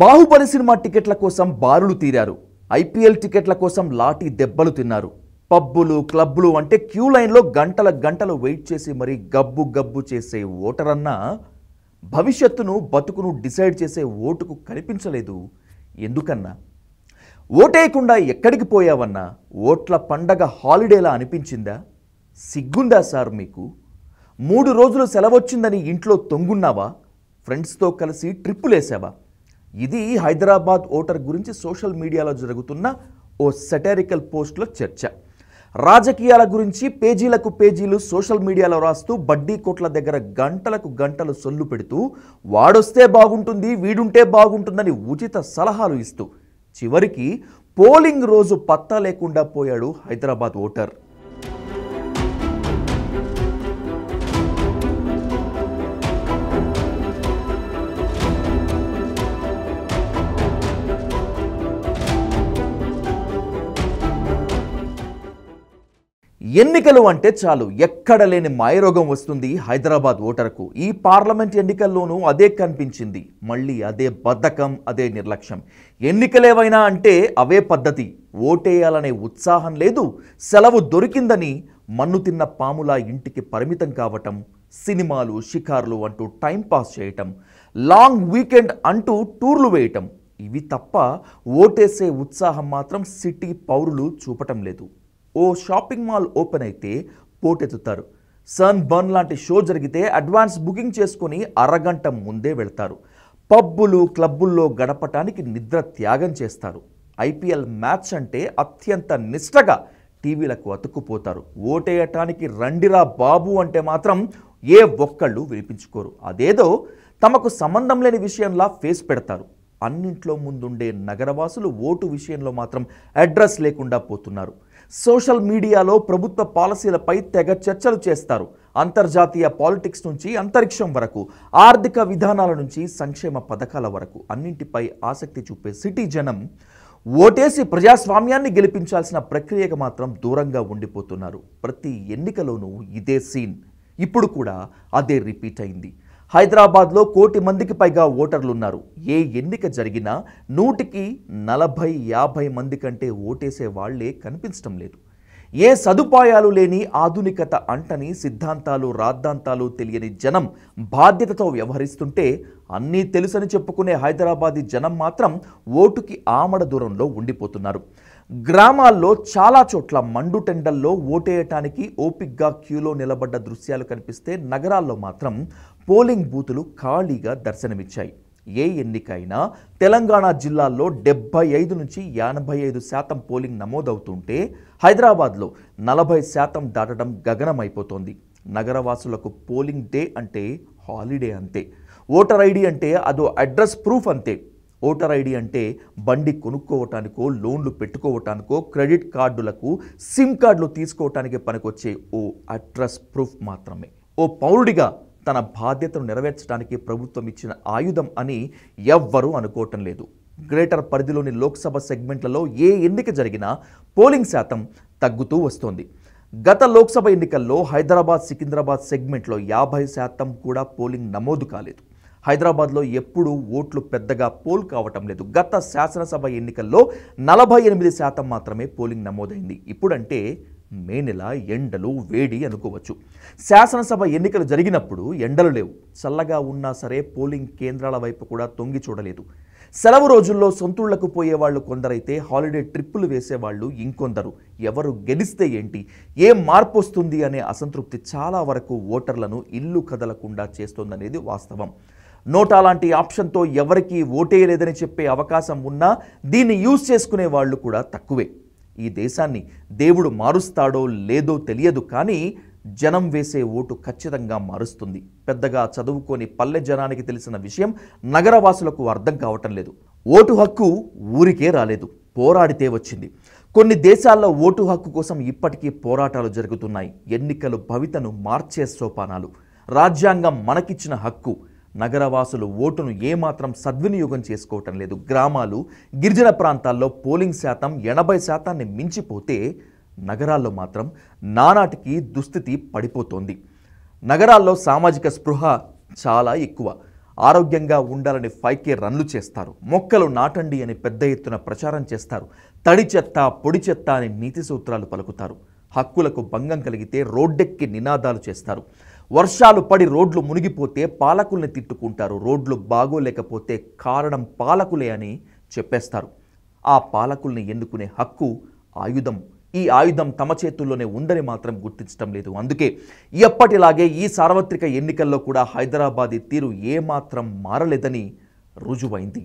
Baahubali cinema టికెట్ల కోసం బారులు తీరారు ఐపీఎల్ టికెట్ల కోసం లాఠీ దెబ్బలు తిన్నారు పబ్బులు క్లబ్బులు అంటే క్యూ లైన్లో గంటల గంటలు వెయిట్ చేసి మరీ గబ్బు గబ్బు చేసే ఓటరన్నా భవిష్యత్తును బతుకును డిసైడ్ చేసే ఓటుకు కనిపించలేదు ఎందుకన్నా ఓటేయకుండా ఎక్కడికి పోయావన్నా ఓట్ల పండగ హాలిడేలా అనిపించిందా సిగ్గుందా సార్ మీకు మూడు రోజులు సెలవొచ్చిందని ఇంట్లో తొంగున్నావా ఫ్రెండ్స్తో కలిసి ట్రిప్పులేసావా ఇది హైదరాబాద్ ఓటర్ గురించి సోషల్ మీడియాలో జరుగుతున్న ఓ సెటారికల్ పోస్ట్లో చర్చ రాజకీయాల గురించి పేజీలకు పేజీలు సోషల్ మీడియాలో రాస్తూ బడ్డీ కోట్ల దగ్గర గంటలకు గంటలు సొల్లు పెడుతూ వాడొస్తే బాగుంటుంది వీడుంటే బాగుంటుందని ఉచిత సలహాలు ఇస్తూ చివరికి పోలింగ్ రోజు పత్తా లేకుండా పోయాడు హైదరాబాద్ ఓటర్ ఎన్నికలు అంటే చాలు ఎక్కడ లేని మాయరోగం వస్తుంది హైదరాబాద్ ఓటర్కు ఈ పార్లమెంట్ ఎన్నికల్లోనూ అదే కనిపించింది మళ్ళీ అదే బద్ధకం అదే నిర్లక్ష్యం ఎన్నికలేవైనా అంటే అవే పద్ధతి ఓటేయాలనే ఉత్సాహం లేదు సెలవు దొరికిందని మన్ను తిన్న పాములా ఇంటికి పరిమితం కావటం సినిమాలు షికార్లు అంటూ టైంపాస్ చేయటం లాంగ్ వీకెండ్ అంటూ టూర్లు వేయటం ఇవి తప్ప ఓటేసే ఉత్సాహం మాత్రం సిటీ పౌరులు చూపటం లేదు ఓ షాపింగ్ మాల్ ఓపెన్ అయితే పోటెత్తుతారు సన్ బర్న్ లాంటి షో జరిగితే అడ్వాన్స్ బుకింగ్ చేసుకుని అరగంట ముందే వెళ్తారు పబ్బులు క్లబ్బుల్లో గడపటానికి నిద్ర త్యాగం చేస్తారు ఐపీఎల్ మ్యాచ్ అంటే అత్యంత నిష్టగా టీవీలకు అతుక్కుపోతారు ఓటేయటానికి రండిరా బాబు అంటే మాత్రం ఏ ఒక్కళ్ళు వినిపించుకోరు అదేదో తమకు సంబంధం లేని విషయంలా ఫేస్ పెడతారు అన్నింట్లో ముందుండే నగరవాసులు ఓటు విషయంలో మాత్రం అడ్రస్ లేకుండా పోతున్నారు సోషల్ మీడియాలో ప్రభుత్వ పాలసీలపై తెగ చర్చలు చేస్తారు అంతర్జాతీయ పాలిటిక్స్ నుంచి అంతరిక్షం వరకు ఆర్థిక విధానాల నుంచి సంక్షేమ పథకాల వరకు అన్నింటిపై ఆసక్తి చూపే సిటీ జనం ఓటేసి ప్రజాస్వామ్యాన్ని గెలిపించాల్సిన ప్రక్రియకు మాత్రం దూరంగా ఉండిపోతున్నారు ప్రతి ఎన్నికలోనూ ఇదే సీన్ ఇప్పుడు కూడా అదే రిపీట్ అయింది హైదరాబాద్లో కోటి మందికి పైగా ఓటర్లున్నారు ఏ ఎన్నిక జరిగినా నూటికి నలభై యాభై మంది కంటే ఓటేసే వాళ్లే కనిపించడం లేదు ఏ సదుపాయాలు లేని ఆధునికత అంటని సిద్ధాంతాలు రాద్ధాంతాలు తెలియని జనం బాధ్యతతో వ్యవహరిస్తుంటే అన్నీ తెలుసని చెప్పుకునే హైదరాబాదీ జనం మాత్రం ఓటుకి ఆమడ దూరంలో ఉండిపోతున్నారు గ్రామాల్లో చాలా చోట్ల మండు టెండల్లో ఓటేయటానికి ఓపిక్గా క్యూలో నిలబడ్డ దృశ్యాలు కనిపిస్తే నగరాల్లో మాత్రం పోలింగ్ బూతులు ఖాళీగా దర్శనమిచ్చాయి ఏ ఎన్నికైనా తెలంగాణ జిల్లాల్లో డెబ్బై ఐదు నుంచి ఎనభై ఐదు శాతం పోలింగ్ నమోదవుతుంటే హైదరాబాద్లో నలభై శాతం దాటడం గగనమైపోతోంది నగరవాసులకు పోలింగ్ డే అంటే హాలిడే అంతే ఓటర్ ఐడి అంటే అదో అడ్రస్ ప్రూఫ్ అంతే ఓటర్ ఐడి అంటే బండి కొనుక్కోవటానికో లోన్లు పెట్టుకోవటానికో క్రెడిట్ కార్డులకు సిమ్ కార్డులు తీసుకోవటానికి పనికొచ్చే ఓ అడ్రస్ ప్రూఫ్ మాత్రమే ఓ పౌరుడిగా తన బాధ్యతను నెరవేర్చడానికి ప్రభుత్వం ఇచ్చిన ఆయుధం అని ఎవ్వరూ అనుకోవటం లేదు గ్రేటర్ పరిధిలోని లోక్సభ సెగ్మెంట్లలో ఏ ఎన్నిక జరిగినా పోలింగ్ శాతం తగ్గుతూ వస్తోంది గత లోక్సభ ఎన్నికల్లో హైదరాబాద్ సికింద్రాబాద్ సెగ్మెంట్లో యాభై శాతం కూడా పోలింగ్ నమోదు కాలేదు హైదరాబాద్లో ఎప్పుడూ ఓట్లు పెద్దగా పోల్ కావటం లేదు గత శాసనసభ ఎన్నికల్లో నలభై ఎనిమిది శాతం మాత్రమే పోలింగ్ నమోదైంది ఇప్పుడంటే మే నెల ఎండలు వేడి అనుకోవచ్చు శాసనసభ ఎన్నికలు జరిగినప్పుడు ఎండలు లేవు చల్లగా ఉన్నా సరే పోలింగ్ కేంద్రాల వైపు కూడా తొంగి చూడలేదు సెలవు రోజుల్లో సొంతుళ్లకు పోయేవాళ్ళు కొందరైతే హాలిడే ట్రిప్పులు వేసేవాళ్ళు ఇంకొందరు ఎవరు గెలిస్తే ఏంటి ఏ మార్పు వస్తుంది అనే అసంతృప్తి చాలా వరకు ఓటర్లను ఇల్లు కదలకుండా చేస్తోందనేది వాస్తవం నోటా లాంటి ఆప్షన్తో ఎవరికీ ఓటేయలేదని చెప్పే అవకాశం ఉన్నా దీన్ని యూజ్ చేసుకునే వాళ్ళు కూడా తక్కువే ఈ దేశాన్ని దేవుడు మారుస్తాడో లేదో తెలియదు కానీ జనం వేసే ఓటు ఖచ్చితంగా మారుస్తుంది పెద్దగా చదువుకొని పల్లె జనానికి తెలిసిన విషయం నగరవాసులకు అర్థం కావటం లేదు ఓటు హక్కు ఊరికే రాలేదు పోరాడితే వచ్చింది కొన్ని దేశాల్లో ఓటు హక్కు కోసం ఇప్పటికీ పోరాటాలు జరుగుతున్నాయి ఎన్నికలు భవితను మార్చే సోపానాలు రాజ్యాంగం మనకిచ్చిన హక్కు నగరవాసులు ఓటును ఏమాత్రం సద్వినియోగం చేసుకోవటం లేదు గ్రామాలు గిరిజన ప్రాంతాల్లో పోలింగ్ శాతం ఎనభై శాతాన్ని మించిపోతే నగరాల్లో మాత్రం నానాటికి దుస్థితి పడిపోతోంది నగరాల్లో సామాజిక స్పృహ చాలా ఎక్కువ ఆరోగ్యంగా ఉండాలని ఫైకే రన్లు చేస్తారు మొక్కలు నాటండి అని పెద్ద ఎత్తున ప్రచారం చేస్తారు తడి చెత్త పొడి చెత్త అని నీతి సూత్రాలు పలుకుతారు హక్కులకు భంగం కలిగితే రోడ్డెక్కి నినాదాలు చేస్తారు వర్షాలు పడి రోడ్లు మునిగిపోతే పాలకుల్ని తిట్టుకుంటారు రోడ్లు బాగోలేకపోతే కారణం పాలకులే అని చెప్పేస్తారు ఆ పాలకుల్ని ఎన్నుకునే హక్కు ఆయుధం ఈ ఆయుధం తమ చేతుల్లోనే ఉందని మాత్రం గుర్తించడం లేదు అందుకే ఎప్పటిలాగే ఈ సార్వత్రిక ఎన్నికల్లో కూడా హైదరాబాదీ తీరు ఏమాత్రం మారలేదని రుజువైంది